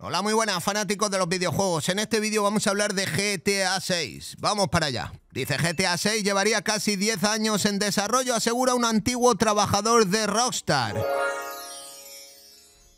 Hola, muy buenas fanáticos de los videojuegos. En este vídeo vamos a hablar de GTA 6. Vamos para allá. Dice GTA 6 llevaría casi 10 años en desarrollo, asegura un antiguo trabajador de Rockstar.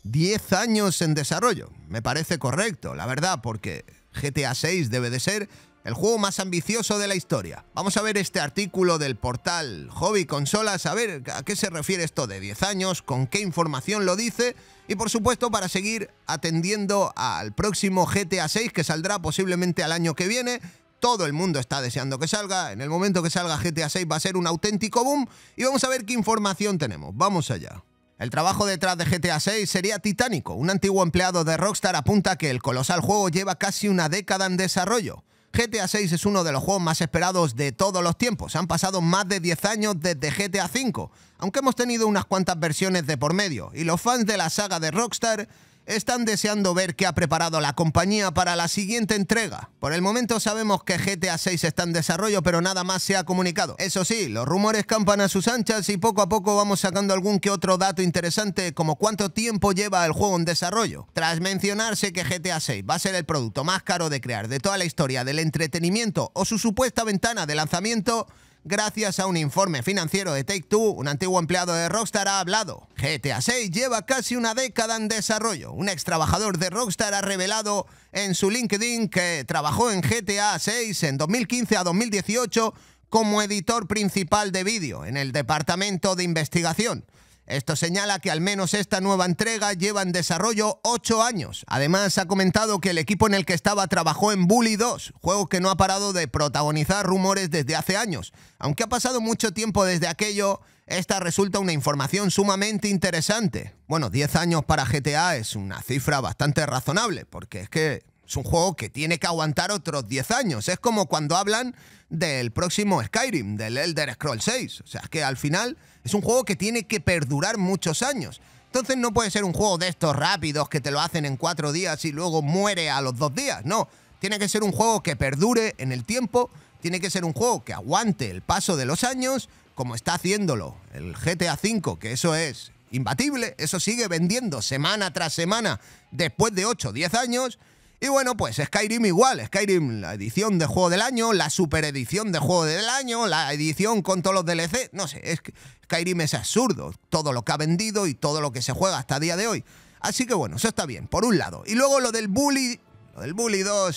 10 años en desarrollo. Me parece correcto, la verdad, porque GTA 6 debe de ser el juego más ambicioso de la historia. Vamos a ver este artículo del portal Hobby Consolas, a ver a qué se refiere esto de 10 años, con qué información lo dice y por supuesto para seguir atendiendo al próximo GTA 6 que saldrá posiblemente al año que viene. Todo el mundo está deseando que salga, en el momento que salga GTA 6 va a ser un auténtico boom y vamos a ver qué información tenemos. Vamos allá. El trabajo detrás de GTA 6 sería titánico. Un antiguo empleado de Rockstar apunta que el colosal juego lleva casi una década en desarrollo. GTA 6 es uno de los juegos más esperados de todos los tiempos. Han pasado más de 10 años desde GTA 5, aunque hemos tenido unas cuantas versiones de por medio, y los fans de la saga de Rockstar están deseando ver qué ha preparado la compañía para la siguiente entrega. Por el momento sabemos que GTA 6 está en desarrollo, pero nada más se ha comunicado. Eso sí, los rumores campan a sus anchas y poco a poco vamos sacando algún que otro dato interesante como cuánto tiempo lleva el juego en desarrollo. Tras mencionarse que GTA 6 va a ser el producto más caro de crear de toda la historia del entretenimiento o su supuesta ventana de lanzamiento, gracias a un informe financiero de Take Two, un antiguo empleado de Rockstar ha hablado. GTA 6 lleva casi una década en desarrollo. Un ex trabajador de Rockstar ha revelado en su LinkedIn que trabajó en GTA 6 en 2015 a 2018 como editor principal de vídeo en el departamento de investigación. Esto señala que al menos esta nueva entrega lleva en desarrollo 8 años. Además, ha comentado que el equipo en el que estaba trabajó en Bully 2, juego que no ha parado de protagonizar rumores desde hace años. Aunque ha pasado mucho tiempo desde aquello, esta resulta una información sumamente interesante. Bueno, 10 años para GTA es una cifra bastante razonable, porque es que es un juego que tiene que aguantar otros 10 años. Es como cuando hablan del próximo Skyrim, del Elder Scrolls 6. O sea, es que al final es un juego que tiene que perdurar muchos años. Entonces no puede ser un juego de estos rápidos que te lo hacen en 4 días y luego muere a los dos días. No, tiene que ser un juego que perdure en el tiempo, tiene que ser un juego que aguante el paso de los años, como está haciéndolo el GTA V, que eso es imbatible, eso sigue vendiendo semana tras semana después de 8 o 10 años. Y bueno, pues Skyrim igual, Skyrim, la edición de juego del año, la super edición de juego del año, la edición con todos los DLC, no sé, es que Skyrim es absurdo, todo lo que ha vendido y todo lo que se juega hasta día de hoy. Así que bueno, eso está bien, por un lado. Y luego lo del Bully, lo del Bully 2,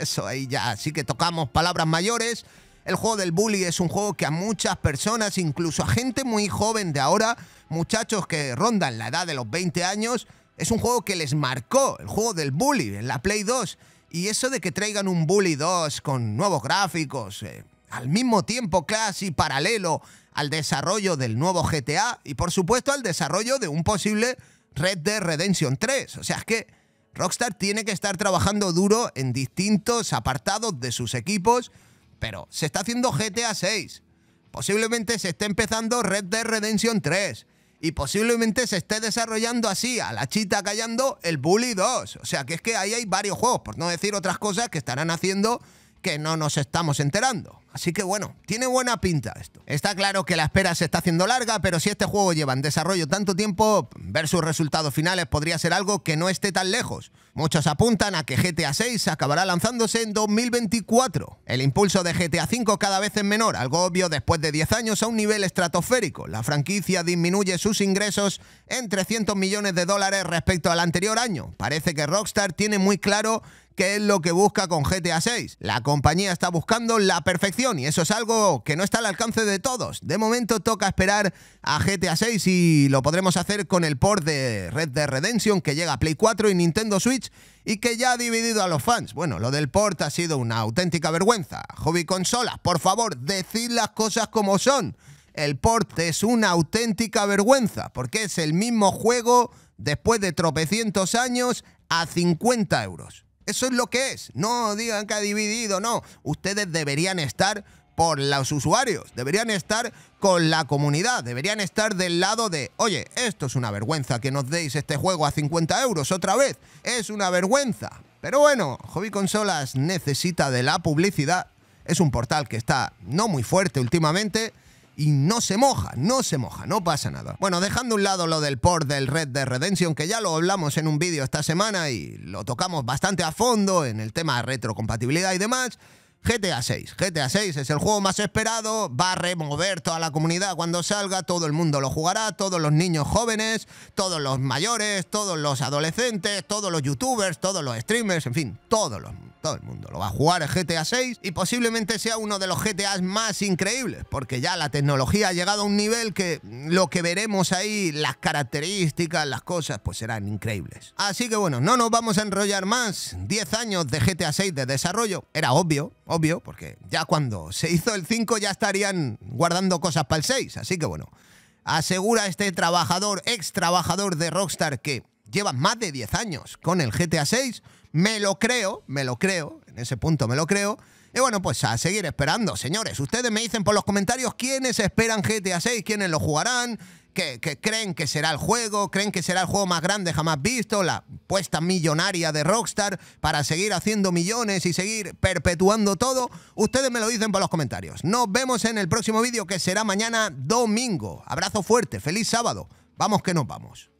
eso ahí ya, así que tocamos palabras mayores. El juego del Bully es un juego que a muchas personas, incluso a gente muy joven de ahora, muchachos que rondan la edad de los 20 años, es un juego que les marcó, el juego del Bully, en la Play 2. Y eso de que traigan un Bully 2 con nuevos gráficos, eh, al mismo tiempo casi paralelo al desarrollo del nuevo GTA y por supuesto al desarrollo de un posible Red Dead Redemption 3. O sea, es que Rockstar tiene que estar trabajando duro en distintos apartados de sus equipos, pero se está haciendo GTA 6. Posiblemente se esté empezando Red Dead Redemption 3 y posiblemente se esté desarrollando así a la chita callando el Bully 2. O sea que es que ahí hay varios juegos, por no decir otras cosas que estarán haciendo que no nos estamos enterando. Así que bueno, tiene buena pinta esto. Está claro que la espera se está haciendo larga, pero si este juego lleva en desarrollo tanto tiempo, ver sus resultados finales podría ser algo que no esté tan lejos. Muchos apuntan a que GTA 6 acabará lanzándose en 2024. El impulso de GTA 5 cada vez es menor, algo obvio después de 10 años a un nivel estratosférico. La franquicia disminuye sus ingresos en 300 millones de dólares respecto al anterior año. Parece que Rockstar tiene muy claro qué es lo que busca con GTA 6. La compañía está buscando la perfección y eso es algo que no está al alcance de todos. De momento toca esperar a GTA 6 y lo podremos hacer con el port de Red Dead Redemption que llega a Play 4 y Nintendo Switch y que ya ha dividido a los fans. Bueno, lo del port ha sido una auténtica vergüenza. Hobby consolas, por favor, decid las cosas como son. El port es una auténtica vergüenza porque es el mismo juego después de tropecientos años a 50 euros. Eso es lo que es. No digan que ha dividido, no. Ustedes deberían estar por los usuarios, deberían estar con la comunidad, deberían estar del lado de, oye, esto es una vergüenza que nos deis este juego a 50 euros otra vez, es una vergüenza. Pero bueno, Hobby Consolas necesita de la publicidad, es un portal que está no muy fuerte últimamente, y no se moja, no se moja, no pasa nada. Bueno, dejando a un lado lo del port del Red de Redemption, que ya lo hablamos en un vídeo esta semana y lo tocamos bastante a fondo en el tema retrocompatibilidad y demás, GTA 6. GTA 6 es el juego más esperado, va a remover toda la comunidad cuando salga, todo el mundo lo jugará, todos los niños jóvenes, todos los mayores, todos los adolescentes, todos los youtubers, todos los streamers, en fin, todos los todo el mundo lo va a jugar GTA 6 y posiblemente sea uno de los GTAs más increíbles, porque ya la tecnología ha llegado a un nivel que lo que veremos ahí, las características, las cosas, pues serán increíbles. Así que bueno, no nos vamos a enrollar más. 10 años de GTA 6 de desarrollo, era obvio, obvio, porque ya cuando se hizo el 5 ya estarían guardando cosas para el 6, así que bueno. Asegura este trabajador, ex trabajador de Rockstar que lleva más de 10 años con el GTA 6. Me lo creo, me lo creo, en ese punto me lo creo. Y bueno, pues a seguir esperando, señores. Ustedes me dicen por los comentarios quiénes esperan GTA 6, quiénes lo jugarán, que, creen que será el juego, creen que será el juego más grande jamás visto, la puesta millonaria de Rockstar para seguir haciendo millones y seguir perpetuando todo. Ustedes me lo dicen por los comentarios. Nos vemos en el próximo vídeo que será mañana domingo. Abrazo fuerte, feliz sábado. Vamos que nos vamos.